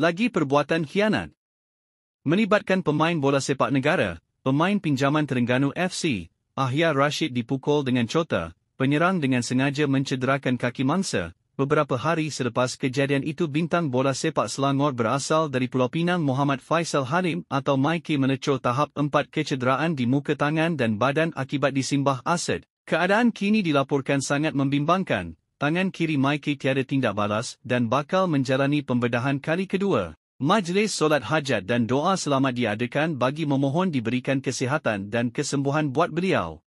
lagi perbuatan khianat. Melibatkan pemain bola sepak negara, pemain pinjaman Terengganu FC, Ahya Rashid dipukul dengan cota, penyerang dengan sengaja mencederakan kaki mangsa, beberapa hari selepas kejadian itu bintang bola sepak Selangor berasal dari Pulau Pinang Muhammad Faisal Halim atau Mikey menecoh tahap empat kecederaan di muka tangan dan badan akibat disimbah aset. Keadaan kini dilaporkan sangat membimbangkan, tangan kiri Mikey tiada tindak balas dan bakal menjalani pembedahan kali kedua. Majlis solat hajat dan doa selamat diadakan bagi memohon diberikan kesihatan dan kesembuhan buat beliau.